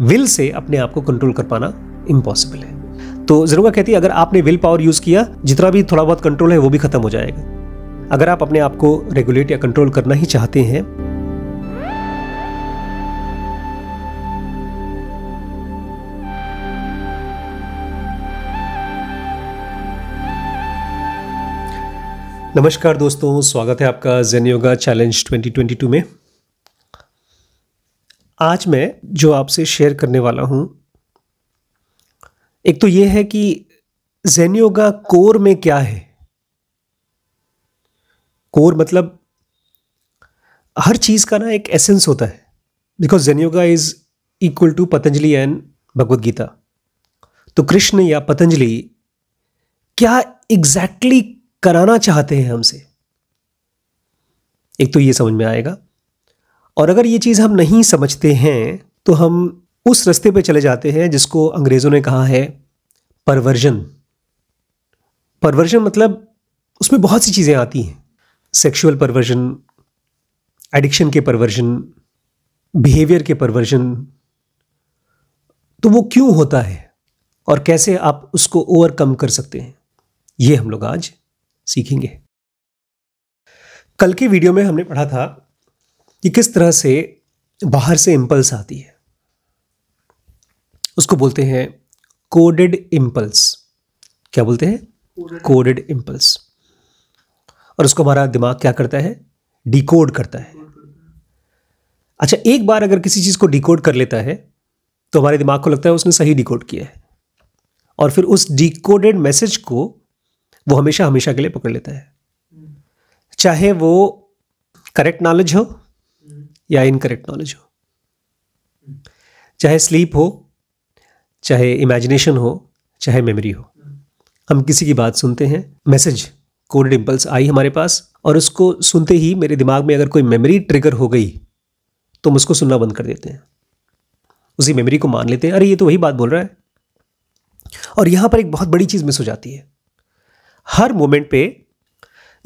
Will say अपने आप को कंट्रोल कर पाना इम्पॉसिबल है तो जरूर कहती है अगर आपने विल पावर यूज़ किया जितना भी थोड़ा बहुत कंट्रोल है वो भी खत्म हो जाएगा अगर आप अपने आप को रेगुलेट या कंट्रोल करना ही चाहते हैं नमस्कार दोस्तों स्वागत है आपका जेन योगा चैलेंज 2022 में आज मैं जो आपसे शेयर करने वाला हूं एक तो यह है कि जैन योगा कोर में क्या है कोर मतलब हर चीज़ का ना एक एसेंस होता है बिकॉज जैन yoga is equal to Patanjali and Bhagavad Gita तो कृष्ण या पतंजलि क्या एग्जैक्टली exactly कराना चाहते हैं हमसे एक तो ये समझ में आएगा और अगर ये चीज़ हम नहीं समझते हैं तो हम उस रास्ते पे चले जाते हैं जिसको अंग्रेज़ों ने कहा है परवर्जन परवर्जन मतलब उसमें बहुत सी चीज़ें आती हैं सेक्सुअल परवर्जन एडिक्शन के परवर्जन बिहेवियर के परवर्जन तो वो क्यों होता है और कैसे आप उसको ओवरकम कर सकते हैं ये हम लोग आज सीखेंगे कल के वीडियो में हमने पढ़ा था कि किस तरह से बाहर से इम्पल्स आती है उसको बोलते हैं कोडेड इम्पल्स क्या बोलते हैं कोडेड इम्पल्स और उसको हमारा दिमाग क्या करता है डिकोड करता है अच्छा एक बार अगर किसी चीज़ को डिकोड कर लेता है तो हमारे दिमाग को लगता है उसने सही डिकोड किया है और फिर उस डिकोडेड मैसेज को वो हमेशा हमेशा के लिए पकड़ लेता है hmm. चाहे वो करेक्ट नॉलेज हो या इनकरेक्ट नॉलेज हो चाहे स्लीप हो चाहे इमेजिनेशन हो चाहे मेमोरी हो हम किसी की बात सुनते हैं मैसेज कोल्ड इम्पल्स आई हमारे पास और उसको सुनते ही मेरे दिमाग में अगर कोई मेमोरी ट्रिगर हो गई तो हम उसको सुनना बंद कर देते हैं उसी मेमोरी को मान लेते हैं अरे ये तो वही बात बोल रहा है और यहाँ पर एक बहुत बड़ी चीज़ मिस हो जाती है हर मोमेंट पे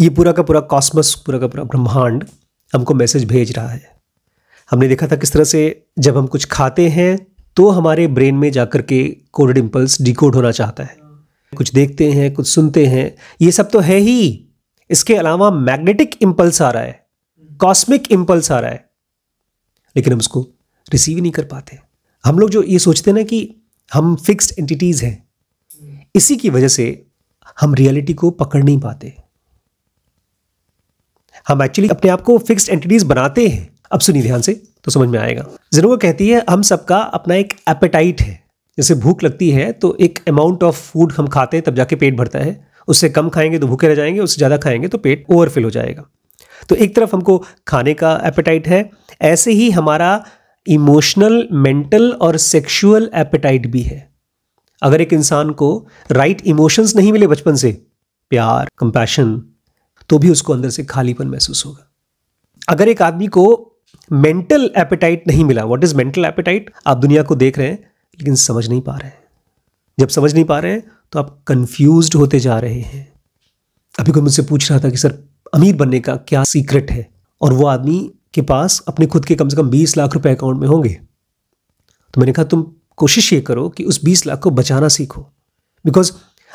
ये पूरा का पूरा कॉस्मस पूरा का पूरा ब्रह्मांड हमको मैसेज भेज रहा है हमने देखा था किस तरह से जब हम कुछ खाते हैं तो हमारे ब्रेन में जाकर के कोडेड इम्पल्स डिकोड होना चाहता है कुछ देखते हैं कुछ सुनते हैं ये सब तो है ही इसके अलावा मैग्नेटिक इम्पल्स आ रहा है कॉस्मिक इम्पल्स आ रहा है लेकिन हम उसको रिसीव नहीं कर पाते हम लोग जो ये सोचते हैं ना कि हम फिक्स्ड एंटिटीज़ हैं इसी की वजह से हम रियलिटी को पकड़ नहीं पाते हम एक्चुअली अपने आप को फिक्स्ड एंटिटीज़ बनाते हैं अब सुनिए ध्यान से तो समझ में आएगा जेनोवा कहती है हम सबका अपना एक एपेटाइट है जैसे भूख लगती है तो एक अमाउंट ऑफ फूड हम खाते हैं तब जाके पेट भरता है उससे कम खाएंगे तो भूखे रह जाएंगे उससे ज़्यादा खाएंगे तो पेट ओवरफिल हो जाएगा तो एक तरफ हमको खाने का एपेटाइट है ऐसे ही हमारा इमोशनल मेंटल और सेक्शुअल एपेटाइट भी है अगर एक इंसान को राइट right इमोशंस नहीं मिले बचपन से प्यार कंपैशन तो भी उसको अंदर से खालीपन महसूस होगा अगर एक आदमी को मेंटल एपेटाइट नहीं मिला व्हाट इज मेंटल एपेटाइट आप दुनिया को देख रहे हैं लेकिन समझ नहीं पा रहे हैं जब समझ नहीं पा रहे हैं तो आप कंफ्यूज होते जा रहे हैं अभी कोई मुझसे पूछ रहा था कि सर अमीर बनने का क्या सीक्रेट है और वो आदमी के पास अपने खुद के कम से कम बीस लाख रुपए अकाउंट में होंगे तो मैंने कहा तुम कोशिश ये करो कि उस बीस लाख को बचाना सीखो बिकॉज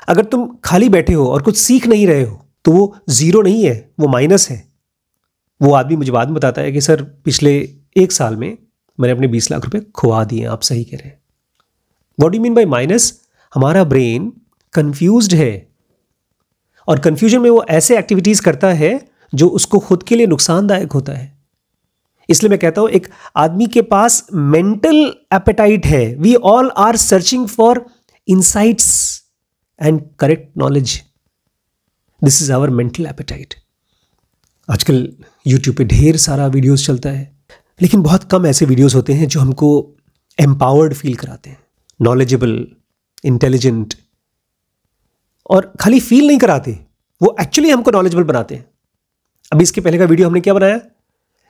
अगर तुम खाली बैठे हो और कुछ सीख नहीं रहे हो तो वो ज़ीरो नहीं है वो माइनस है वो आदमी मुझे बाद में बताता है कि सर पिछले एक साल में मैंने अपने बीस लाख रुपए खुआ दिए आप सही कह रहे हैं what you mean by minus हमारा ब्रेन कन्फ्यूज है और कन्फ्यूजन में वो ऐसे एक्टिविटीज़ करता है जो उसको खुद के लिए नुकसानदायक होता है इसलिए मैं कहता हूं एक आदमी के पास मेंटल एपेटाइट है we all are searching for insights and correct knowledge this is our mental appetite आजकल यूट्यूब पे ढेर सारा वीडियोस चलता है लेकिन बहुत कम ऐसे वीडियोस होते हैं जो हमको एम्पावर्ड फील कराते हैं नॉलेजेबल इंटेलिजेंट और खाली फील नहीं कराते वो एक्चुअली हमको नॉलेजेबल बनाते हैं अभी इसके पहले का वीडियो हमने क्या बनाया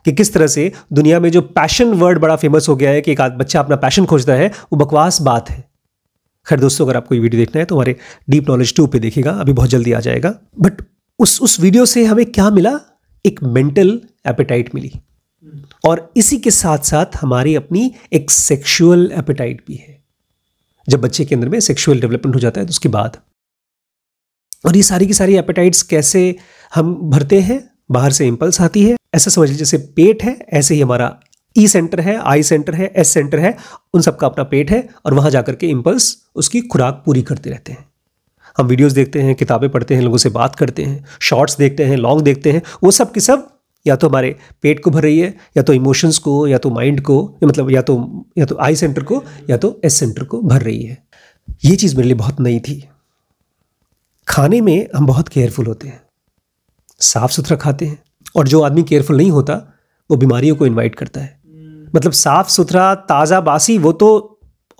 कि किस तरह से दुनिया में जो पैशन वर्ड बड़ा फेमस हो गया है कि एक बच्चा अपना पैशन खोजता है वो बकवास बात है खैर दोस्तों अगर आपको ये वीडियो देखना है तो हमारे डीप नॉलेज टू पे देखेगा अभी बहुत जल्दी आ जाएगा बट उस उस वीडियो से हमें क्या मिला एक मेंटल एपेटाइट मिली hmm. और इसी के साथ साथ हमारी अपनी एक सेक्सुअल एपेटाइट भी है जब बच्चे के अंदर में सेक्सुअल डेवलपमेंट हो जाता है तो उसके बाद और ये सारी की सारी एपेटाइट्स कैसे हम भरते हैं बाहर से इंपल्स आती है ऐसा समझ लीजिए जैसे पेट है ऐसे ही हमारा ई e सेंटर है आई सेंटर है एस सेंटर है उन सबका अपना पेट है और वहां जाकर के इंपल्स उसकी खुराक पूरी करते रहते हैं हम वीडियोस देखते हैं किताबें पढ़ते हैं लोगों से बात करते हैं शॉर्ट्स देखते हैं लॉन्ग देखते हैं वो सब के सब या तो हमारे पेट को भर रही है या तो इमोशंस को या तो माइंड को मतलब या तो या तो आई सेंटर को या तो एस सेंटर को भर रही है ये चीज़ मेरे लिए बहुत नई थी खाने में हम बहुत केयरफुल होते हैं साफ सुथरा खाते हैं और जो आदमी केयरफुल नहीं होता वो बीमारियों को इनवाइट करता है मतलब साफ सुथरा ताज़ा बासी वो तो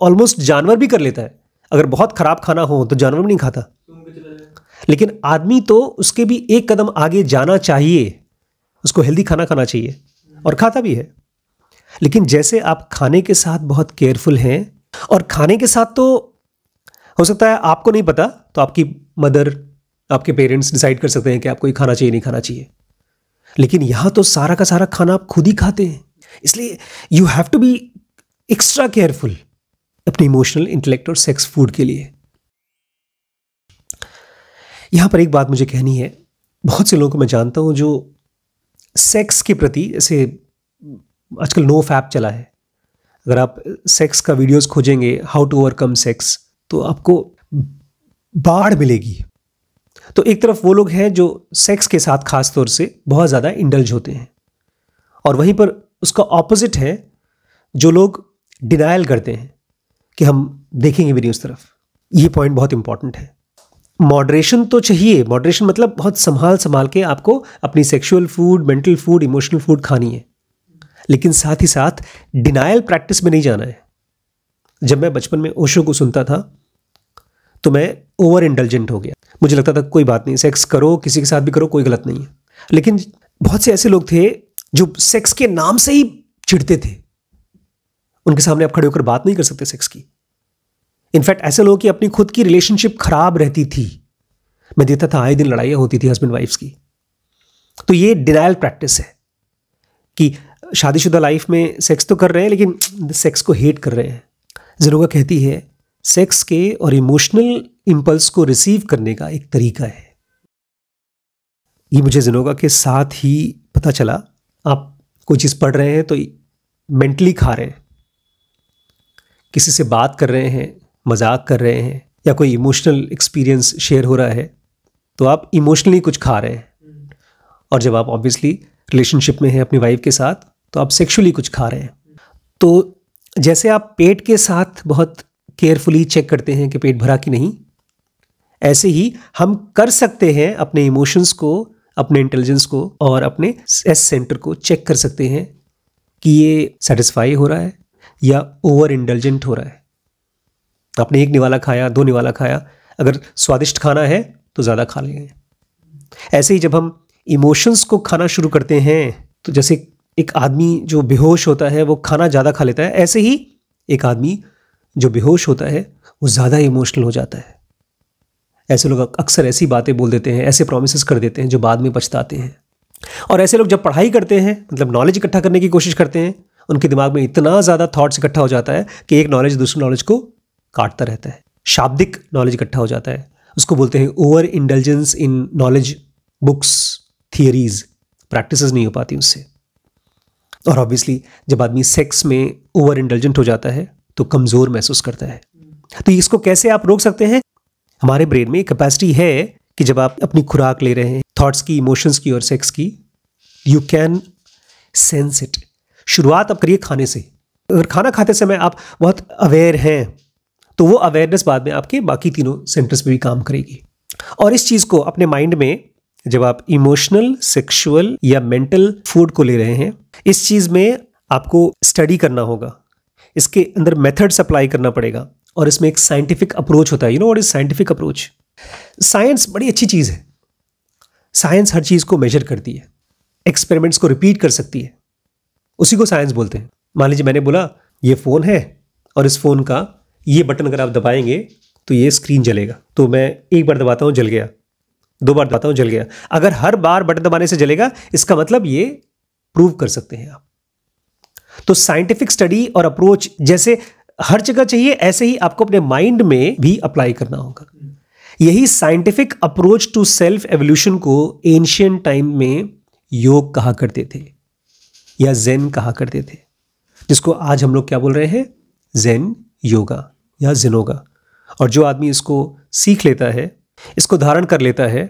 ऑलमोस्ट जानवर भी कर लेता है अगर बहुत ख़राब खाना हो तो जानवर भी नहीं खाता लेकिन आदमी तो उसके भी एक कदम आगे जाना चाहिए उसको हेल्दी खाना खाना चाहिए और खाता भी है लेकिन जैसे आप खाने के साथ बहुत केयरफुल हैं और खाने के साथ तो हो सकता है आपको नहीं पता तो आपकी मदर आपके पेरेंट्स डिसाइड कर सकते हैं कि आपको ये खाना चाहिए नहीं खाना चाहिए लेकिन यहाँ तो सारा का सारा खाना आप खुद ही खाते हैं इसलिए you have to be extra careful अपने इमोशनल इंटेलेक्ट और सेक्स फूड के लिए यहाँ पर एक बात मुझे कहनी है बहुत से लोगों को मैं जानता हूँ जो सेक्स के प्रति जैसे आजकल नो फैप चला है अगर आप सेक्स का वीडियोस खोजेंगे हाउ टू ओवरकम सेक्स तो आपको बाढ़ मिलेगी तो एक तरफ वो लोग हैं जो सेक्स के साथ खास तौर से बहुत ज़्यादा इंडल्ज होते हैं और वहीं पर उसका ऑपोजिट है जो लोग डिनाइल करते हैं कि हम देखेंगे भी नहीं उस तरफ ये पॉइंट बहुत इंपॉर्टेंट है मॉडरेशन तो चाहिए मॉडरेशन मतलब बहुत संभाल संभाल के आपको अपनी sexual food mental food emotional food खानी है लेकिन साथ ही साथ डिनायल प्रैक्टिस में नहीं जाना है जब मैं बचपन में ओशो को सुनता था तो मैं ओवर इंटेलिजेंट हो गया मुझे लगता था कोई बात नहीं सेक्स करो किसी के साथ भी करो कोई गलत नहीं है लेकिन बहुत से ऐसे लोग थे जो सेक्स के नाम से ही चिढ़ते थे उनके सामने आप खड़े होकर बात नहीं कर सकते सेक्स की इनफैक्ट ऐसे लोग की अपनी खुद की रिलेशनशिप खराब रहती थी मैं देता था आए दिन लड़ाइयां होती थी हस्बैंड वाइफ्स की तो ये डिनाइल प्रैक्टिस है कि शादीशुदा लाइफ में सेक्स तो कर रहे हैं लेकिन सेक्स को हेट कर रहे हैं जरूर कहती है सेक्स के और इमोशनल इम्पल्स को रिसीव करने का एक तरीका है ये मुझे जिनोगा के साथ ही पता चला आप कोई चीज़ पढ़ रहे हैं तो मेंटली खा रहे हैं किसी से बात कर रहे हैं मजाक कर रहे हैं या कोई इमोशनल एक्सपीरियंस शेयर हो रहा है तो आप इमोशनली कुछ खा रहे हैं और जब आप ऑब्वियसली रिलेशनशिप में हैं अपनी वाइफ के साथ तो आप सेक्सुअली कुछ खा रहे हैं तो जैसे आप पेट के साथ बहुत केयरफुली चेक करते हैं कि पेट भरा कि नहीं ऐसे ही हम कर सकते हैं अपने इमोशंस को अपने इंटेलिजेंस को और अपने एस सेंटर को चेक कर सकते हैं कि ये सेटिस्फाई हो रहा है या ओवर इंटेलिजेंट हो रहा है आपने एक निवाला खाया दो निवाला खाया अगर स्वादिष्ट खाना है तो ज़्यादा खा लेंगे ऐसे ही जब हम इमोशंस को खाना शुरू करते हैं तो जैसे एक आदमी जो बेहोश होता है वो खाना ज़्यादा खा लेता है ऐसे ही एक आदमी जो बेहोश होता है वो ज़्यादा इमोशनल हो जाता है ऐसे लोग अक्सर ऐसी बातें बोल देते हैं ऐसे प्रोमिस कर देते हैं जो बाद में पछताते हैं और ऐसे लोग जब पढ़ाई करते हैं मतलब नॉलेज इकट्ठा करने की कोशिश करते हैं उनके दिमाग में इतना ज़्यादा थाट्स इकट्ठा हो जाता है कि एक नॉलेज दूसरे नॉलेज को काटता रहता है शाब्दिक नॉलेज इकट्ठा हो जाता है उसको बोलते हैं over intelligence in knowledge books theories practice नहीं हो पाती उससे और ऑब्वियसली जब आदमी सेक्स में ओवर इंटेलिजेंट हो जाता है तो कमज़ोर महसूस करता है तो इसको कैसे आप रोक सकते हैं हमारे ब्रेन में कैपेसिटी है कि जब आप अपनी खुराक ले रहे हैं थॉट्स की इमोशंस की और सेक्स की यू कैन सेंस इट शुरुआत आप करिए खाने से अगर खाना खाते समय आप बहुत अवेयर हैं तो वो अवेयरनेस बाद में आपके बाकी तीनों सेंटर्स पे भी काम करेगी और इस चीज़ को अपने माइंड में जब आप इमोशनल सेक्सुअल या मेंटल फूड को ले रहे हैं इस चीज़ में आपको स्टडी करना होगा इसके अंदर मेथड्स अप्लाई करना पड़ेगा और इसमें एक साइंटिफिक अप्रोच होता है you know what is scientific approach science बड़ी अच्छी चीज़ है साइंस हर चीज़ को मेजर करती है एक्सपेरिमेंट्स को रिपीट कर सकती है उसी को साइंस बोलते हैं मान लीजिए मैंने बोला ये फ़ोन है और इस फ़ोन का ये बटन अगर आप दबाएंगे तो ये स्क्रीन जलेगा तो मैं एक बार दबाता हूँ जल गया दो बार दबाता हूँ जल गया अगर हर बार बटन दबाने से जलेगा इसका मतलब ये प्रूव कर सकते हैं आप तो साइंटिफिक स्टडी और अप्रोच जैसे हर जगह चाहिए ऐसे ही आपको अपने माइंड में भी अप्लाई करना होगा यही scientific approach to self evolution को एंशियंट टाइम में योग कहा करते थे या जेन कहा करते थे जिसको आज हम लोग क्या बोल रहे हैं जेन योगा या जिनोगा और जो आदमी इसको सीख लेता है इसको धारण कर लेता है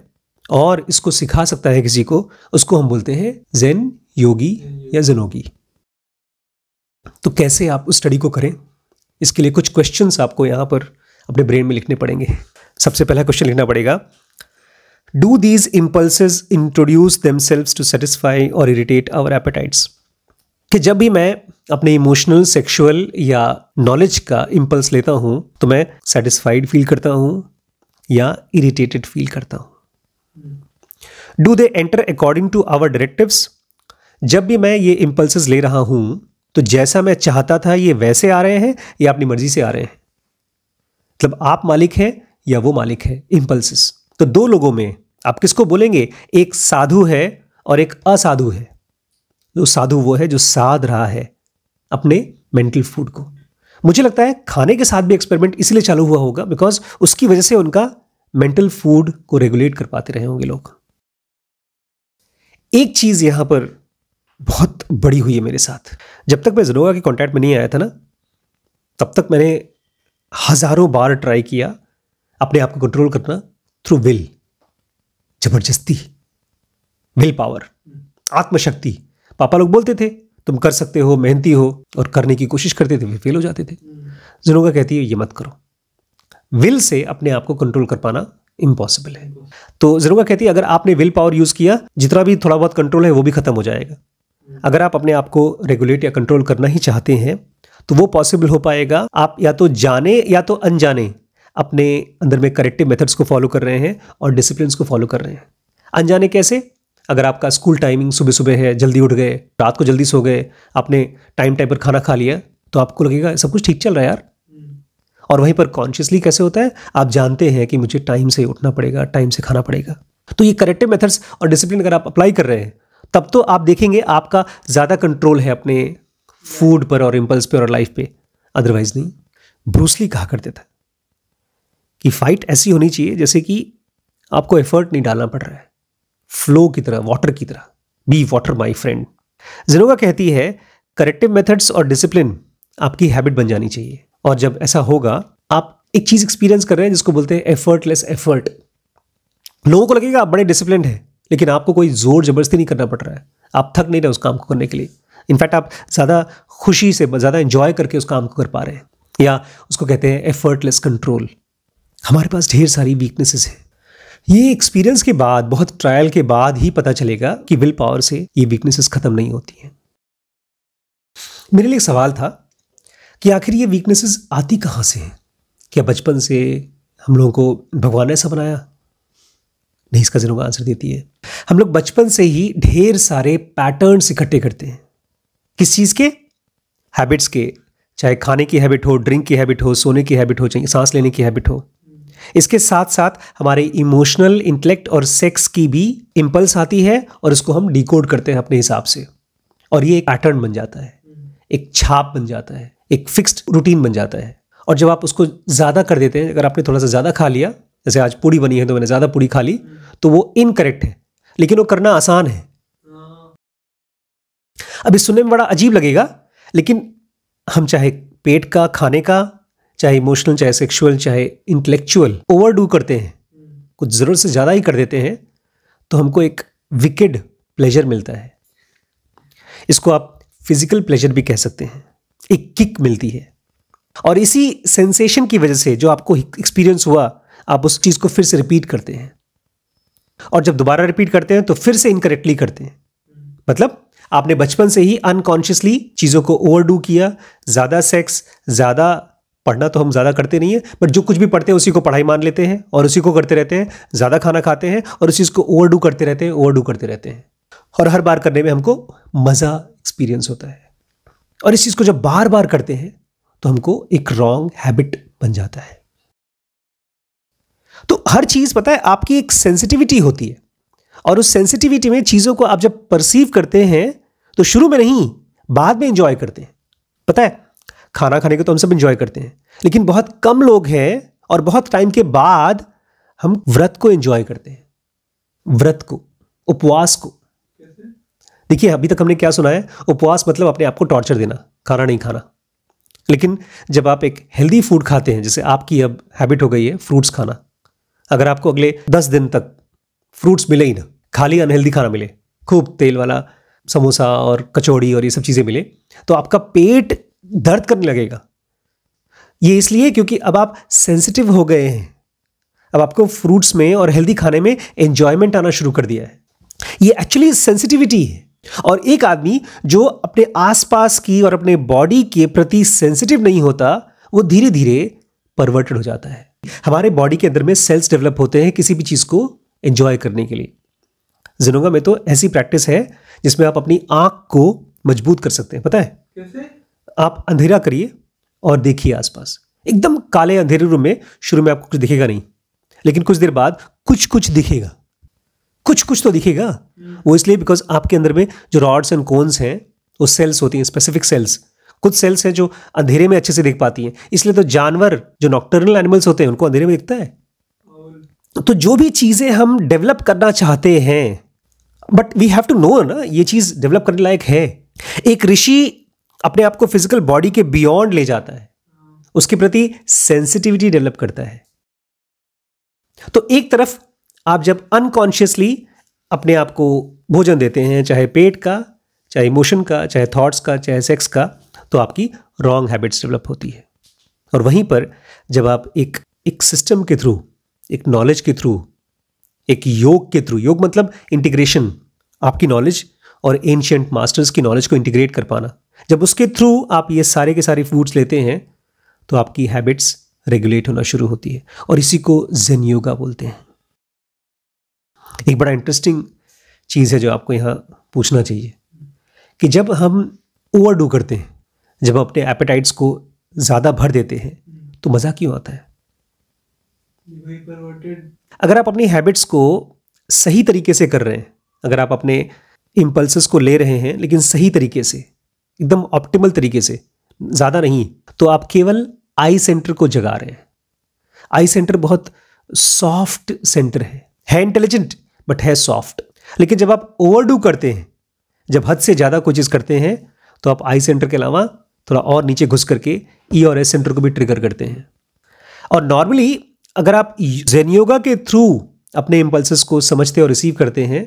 और इसको सिखा सकता है किसी को उसको हम बोलते हैं जेन योगी या जिनोगी तो कैसे आप उस स्टडी को करें इसके लिए कुछ क्वेश्चंस आपको यहां पर अपने ब्रेन में लिखने पड़ेंगे सबसे पहला क्वेश्चन लिखना पड़ेगा do these impulse introduce themselves to satisfy और इरिटेट आवर एपेटाइट्स कि जब भी मैं अपने इमोशनल सेक्सुअल या नॉलेज का इम्पल्स लेता हूँ तो मैं सेटिस्फाइड फील करता हूँ या इरिटेटेड फील करता हूँ do they enter according to our directives जब भी मैं ये इम्पल्स ले रहा हूँ तो जैसा मैं चाहता था ये वैसे आ रहे हैं या अपनी मर्जी से आ रहे हैं मतलब आप मालिक हैं या वो मालिक है इम्पल्सिस तो दो लोगों में आप किसको बोलेंगे एक साधु है और एक असाधु है तो साधु वो है जो साध रहा है अपने मेंटल फूड को मुझे लगता है खाने के साथ भी एक्सपेरिमेंट इसलिए चालू हुआ होगा बिकॉज उसकी वजह से उनका मेंटल फूड को रेगुलेट कर पाते रहे होंगे लोग एक चीज़ यहां पर बहुत बड़ी हुई है मेरे साथ जब तक मैं जनोगा के कॉन्टैक्ट में नहीं आया था ना तब तक मैंने हज़ारों बार ट्राई किया अपने आप को कंट्रोल करना थ्रू विल जबरदस्ती विल पावर आत्मशक्ति पापा लोग बोलते थे तुम कर सकते हो मेहनती हो और करने की कोशिश करते थे वे फेल हो जाते थे जिनोगा कहती है ये मत करो विल से अपने आप को कंट्रोल कर पाना इम्पॉसिबल है तो जिनोगा कहती है अगर आपने विल पावर यूज़ किया जितना भी थोड़ा बहुत कंट्रोल है वो भी खत्म हो जाएगा अगर आप अपने आप को रेगुलेट या कंट्रोल करना ही चाहते हैं तो वो पॉसिबल हो पाएगा आप या तो जाने या तो अनजाने अपने अंदर में करेक्टिव मेथड्स को फॉलो कर रहे हैं और डिसिप्लिन को फॉलो कर रहे हैं अनजाने कैसे अगर आपका स्कूल टाइमिंग सुबह सुबह है जल्दी उठ गए रात को जल्दी सो गए आपने टाइम टाइम पर खाना खा लिया तो आपको लगेगा सब कुछ ठीक चल रहा है यार हम्म। और वहीं पर कॉन्शियसली कैसे होता है आप जानते हैं कि मुझे टाइम से उठना पड़ेगा टाइम से खाना पड़ेगा तो ये करेक्टिव मेथड्स और डिसिप्लिन अगर आप अप्लाई कर रहे हैं तब तो आप देखेंगे आपका ज़्यादा कंट्रोल है अपने फूड पर और इम्पल्स पर और लाइफ पे अदरवाइज नहीं ब्रूसली कहा करते थे कि फाइट ऐसी होनी चाहिए जैसे कि आपको एफर्ट नहीं डालना पड़ रहा है फ्लो की तरह वाटर की तरह बी वाटर माई फ्रेंड जिनोगा कहती है करेक्टिव मेथड्स और डिसिप्लिन आपकी हैबिट बन जानी चाहिए और जब ऐसा होगा आप एक चीज़ एक्सपीरियंस कर रहे हैं जिसको बोलते हैं एफर्टलेस एफर्ट लोगों को लगेगा आप बड़े डिसिप्लिन हैं लेकिन आपको कोई जोर जबरदस्ती नहीं करना पड़ रहा है आप थक नहीं रहे उस काम को करने के लिए इनफैक्ट आप ज़्यादा खुशी से ज़्यादा इंजॉय करके उस काम को कर पा रहे हैं या उसको कहते हैं एफर्टलेस कंट्रोल हमारे पास ढेर सारी वीकनेसेस हैं ये एक्सपीरियंस के बाद बहुत ट्रायल के बाद ही पता चलेगा कि विल पावर से ये वीकनेसेस खत्म नहीं होती हैं मेरे लिए सवाल था कि आखिर ये वीकनेसेस आती कहाँ से हैं क्या बचपन से हम लोगों को भगवान ने ऐसा बनाया नहीं इसका जरूर आंसर देती है हम लोग बचपन से ही ढेर सारे पैटर्न्स इकट्ठे करते हैं किस चीज़ के हैबिट्स के चाहे खाने की हैबिट हो ड्रिंक की हैबिट हो सोने की हैबिट हो चाहे सांस लेने की हैबिट हो इसके साथ साथ हमारे इमोशनल इंटेलेक्ट और सेक्स की भी इम्पल्स आती है और इसको हम डिकोड करते हैं अपने हिसाब से और ये एक पैटर्न बन जाता है एक छाप बन जाता है एक फिक्स्ड रूटीन बन जाता है और जब आप उसको ज़्यादा कर देते हैं अगर आपने थोड़ा सा ज़्यादा खा लिया जैसे आज पूड़ी बनी है तो मैंने ज़्यादा पूड़ी खा ली तो वो इनकरेक्ट है लेकिन वो करना आसान है अभी सुनने में बड़ा अजीब लगेगा लेकिन हम चाहे पेट का खाने का चाहे इमोशनल चाहे सेक्सुअल चाहे इंटेलेक्चुअल ओवरडू करते हैं कुछ ज़रूरत से ज़्यादा ही कर देते हैं तो हमको एक विकेड प्लेजर मिलता है इसको आप फिजिकल प्लेजर भी कह सकते हैं एक किक मिलती है और इसी सेंसेशन की वजह से जो आपको एक्सपीरियंस हुआ आप उस चीज़ को फिर से रिपीट करते हैं और जब दोबारा रिपीट करते हैं तो फिर से इनकरेक्टली करते हैं मतलब आपने बचपन से ही अनकॉन्शियसली चीज़ों को ओवरडू किया ज़्यादा सेक्स ज़्यादा पढ़ना तो हम ज़्यादा करते नहीं है बट जो कुछ भी पढ़ते हैं उसी को पढ़ाई मान लेते हैं और उसी को करते रहते हैं ज़्यादा खाना खाते हैं और उसी को ओवर करते रहते हैं ओवर करते रहते हैं और हर बार करने में हमको मज़ा एक्सपीरियंस होता है और इस चीज़ को जब बार बार करते हैं तो हमको एक रॉन्ग हैबिट बन जाता है तो हर चीज़ पता है आपकी एक सेंसिटिविटी होती है और उस सेंसिटिविटी में चीज़ों को आप जब परसीव करते हैं तो शुरू में नहीं बाद में इंजॉय करते हैं पता है खाना खाने के तो हम सब इन्जॉय करते हैं लेकिन बहुत कम लोग हैं और बहुत टाइम के बाद हम व्रत को एंजॉय करते हैं व्रत को उपवास को देखिए अभी तक हमने क्या सुना है उपवास मतलब अपने आप को टॉर्चर देना खाना नहीं खाना लेकिन जब आप एक हेल्दी फूड खाते हैं जैसे आपकी अब हैबिट हो गई है फ्रूट्स खाना अगर आपको अगले दस दिन तक फ्रूट्स मिले ही ना खाली अनहेल्दी खाना मिले खूब तेल वाला समोसा और कचौड़ी और ये सब चीज़ें मिले तो आपका पेट दर्द करने लगेगा ये इसलिए क्योंकि अब आप सेंसिटिव हो गए हैं अब आपको फ्रूट्स में और हेल्दी खाने में एंजॉयमेंट आना शुरू कर दिया है ये एक्चुअली सेंसिटिविटी है और एक आदमी जो अपने आसपास की और अपने बॉडी के प्रति सेंसिटिव नहीं होता वो धीरे धीरे परवर्टेड हो जाता है हमारे बॉडी के अंदर में सेल्स डेवलप होते हैं किसी भी चीज़ को एंजॉय करने के लिए जिनोगा में तो ऐसी प्रैक्टिस है जिसमें आप अपनी आंख को मजबूत कर सकते हैं पता है कैसे आप अंधेरा करिए और देखिए आसपास एकदम काले अंधेरे रूम में शुरू में आपको कुछ दिखेगा नहीं लेकिन कुछ देर बाद कुछ कुछ दिखेगा कुछ कुछ तो दिखेगा वो इसलिए बिकॉज आपके अंदर में जो रॉड्स एंड कोन्स हैं वो सेल्स होती हैं स्पेसिफिक सेल्स कुछ सेल्स हैं जो अंधेरे में अच्छे से देख पाती हैं इसलिए तो जानवर जो नॉक्टर्नल एनिमल्स होते हैं उनको अंधेरे में दिखता है तो जो भी चीज़ें हम डेवलप करना चाहते हैं but we have to know ना ये चीज़ डेवलप करने लायक है एक ऋषि अपने आप को फिजिकल बॉडी के बियॉन्ड ले जाता है उसके प्रति सेंसिटिविटी डेवलप करता है तो एक तरफ आप जब अनकॉन्शियसली अपने आप को भोजन देते हैं चाहे पेट का चाहे इमोशन का चाहे थॉट्स का चाहे सेक्स का तो आपकी रॉन्ग हैबिट्स डेवलप होती है और वहीं पर जब आप एक एक सिस्टम के थ्रू एक नॉलेज के थ्रू एक योग के थ्रू योग मतलब इंटीग्रेशन आपकी नॉलेज और एंशियंट मास्टर्स की नॉलेज को इंटीग्रेट कर पाना जब उसके थ्रू आप ये सारे के सारे फूड्स लेते हैं तो आपकी हैबिट्स रेगुलेट होना शुरू होती है और इसी को जेन योगा बोलते हैं एक बड़ा इंटरेस्टिंग चीज़ है जो आपको यहां पूछना चाहिए कि जब हम ओवरडू करते हैं जब हम अपने एपेटाइट्स को ज़्यादा भर देते हैं तो मज़ा क्यों आता है अगर आप अपनी हैबिट्स को सही तरीके से कर रहे हैं अगर आप अपने इम्पल्स को ले रहे हैं लेकिन सही तरीके से एकदम ऑप्टिमल तरीके से ज़्यादा नहीं तो आप केवल आई सेंटर को जगा रहे हैं आई सेंटर बहुत सॉफ्ट सेंटर है है इंटेलिजेंट बट है सॉफ्ट लेकिन जब आप ओवरडू करते हैं जब हद से ज़्यादा कोशिश करते हैं तो आप आई सेंटर के अलावा थोड़ा और नीचे घुस करके ई e और एस सेंटर को भी ट्रिगर करते हैं और नॉर्मली अगर आप जेनियोगा के थ्रू अपने इम्पल्स को समझते और रिसीव करते हैं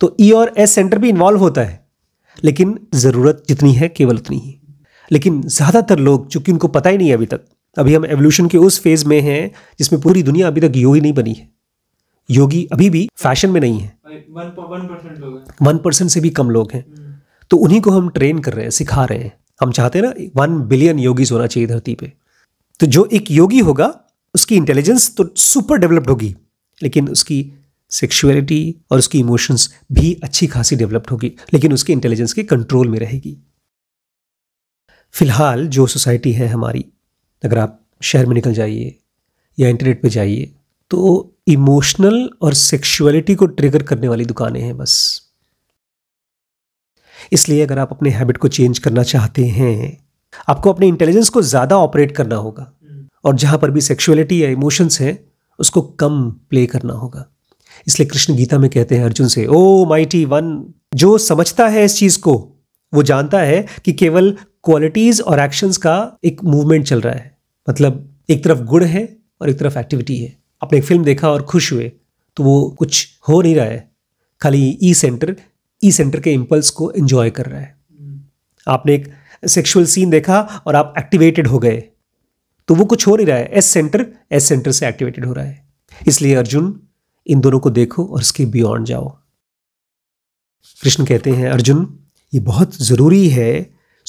तो ई e और एस सेंटर भी इन्वॉल्व होता है लेकिन ज़रूरत जितनी है केवल उतनी ही लेकिन ज़्यादातर लोग चूंकि उनको पता ही नहीं है अभी तक अभी हम एवोल्यूशन के उस फेज़ में हैं जिसमें पूरी दुनिया अभी तक योगी नहीं बनी है योगी अभी भी फैशन में नहीं है वन परसेंट से भी कम लोग हैं हम्म। तो उन्हीं को हम ट्रेन कर रहे हैं सिखा रहे हैं हम चाहते हैं ना वन बिलियन योगीज होना चाहिए धरती पे तो जो एक योगी होगा उसकी इंटेलिजेंस तो सुपर डेवलप्ड होगी लेकिन उसकी सेक्सुअलिटी और उसकी इमोशंस भी अच्छी खासी डेवलप्ड होगी लेकिन उसकी इंटेलिजेंस के कंट्रोल में रहेगी फिलहाल जो सोसाइटी है हमारी अगर आप शहर में निकल जाइए या इंटरनेट पे जाइए तो इमोशनल और सेक्शुअलिटी को ट्रिगर करने वाली दुकानें हैं बस इसलिए अगर आप अपने हैबिट को चेंज करना चाहते हैं आपको अपने इंटेलिजेंस को ज़्यादा ऑपरेट करना होगा और जहां पर भी सेक्सुअलिटी या इमोशंस हैं उसको कम प्ले करना होगा इसलिए कृष्ण गीता में कहते हैं अर्जुन से ओ माइटी वन जो समझता है इस चीज को वो जानता है कि केवल क्वालिटीज और एक्शंस का एक मूवमेंट चल रहा है मतलब एक तरफ गुण है और एक तरफ एक्टिविटी है आपने एक फिल्म देखा और खुश हुए तो वो कुछ हो नहीं रहा है खाली ई सेंटर ई सेंटर के इम्पल्स को एंजॉय कर रहा है आपने एक सेक्सुअल सीन देखा और आप एक्टिवेटेड हो गए तो वो कुछ हो नहीं रहा है एस सेंटर एस सेंटर से एक्टिवेटेड हो रहा है इसलिए अर्जुन इन दोनों को देखो और इसके बियॉन्ड जाओ कृष्ण कहते हैं अर्जुन ये बहुत ज़रूरी है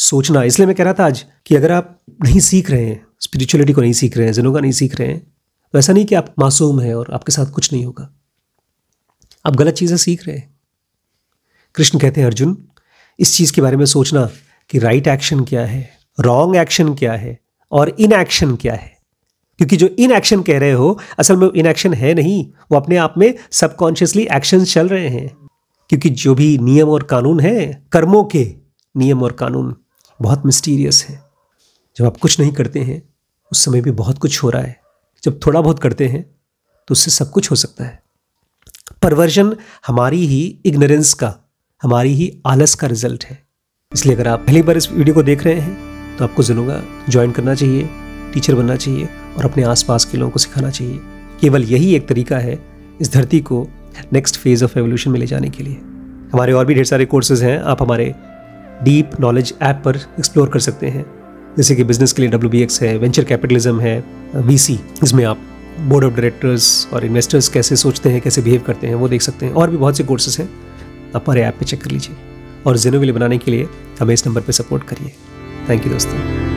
सोचना इसलिए मैं कह रहा था आज कि अगर आप नहीं सीख रहे हैं स्पिरिचुअलिटी को नहीं सीख रहे हैं जिनों का नहीं सीख रहे हैं वैसा तो नहीं कि आप मासूम हैं और आपके साथ कुछ नहीं होगा आप गलत चीज़ें सीख रहे हैं कृष्ण कहते हैं अर्जुन इस चीज़ के बारे में सोचना कि राइट एक्शन क्या है रॉन्ग एक्शन क्या है और इन एक्शन क्या है क्योंकि जो इन एक्शन कह रहे हो असल में इन एक्शन है नहीं वो अपने आप में सबकॉन्शियसली एक्शन चल रहे हैं क्योंकि जो भी नियम और कानून है कर्मों के नियम और कानून बहुत मिस्टीरियस है जब आप कुछ नहीं करते हैं उस समय भी बहुत कुछ हो रहा है जब थोड़ा बहुत करते हैं तो उससे सब कुछ हो सकता है परवर्जन हमारी ही इग्नोरेंस का हमारी ही आलस का रिजल्ट है इसलिए अगर आप पहली बार इस वीडियो को देख रहे हैं तो आपको ज़रूर ज्वाइन करना चाहिए टीचर बनना चाहिए और अपने आसपास के लोगों को सिखाना चाहिए केवल यही एक तरीका है इस धरती को नेक्स्ट फेज़ ऑफ एवोल्यूशन में ले जाने के लिए हमारे और भी ढेर सारे कोर्सेज हैं आप हमारे डीप नॉलेज ऐप पर एक्सप्लोर कर सकते हैं जैसे कि बिजनेस के लिए डब्ल्यू है वेंचर कैपिटलिज्म है वी इसमें आप बोर्ड ऑफ डायरेक्टर्स और इन्वेस्टर्स कैसे सोचते हैं कैसे बिहेव करते हैं वो देख सकते हैं और भी बहुत से कोर्सेज हैं आप हमारे ऐप पर चेक कर लीजिए और जिनोविले बनाने के लिए हमें इस नंबर पर सपोर्ट करिए थैंक यू दोस्तों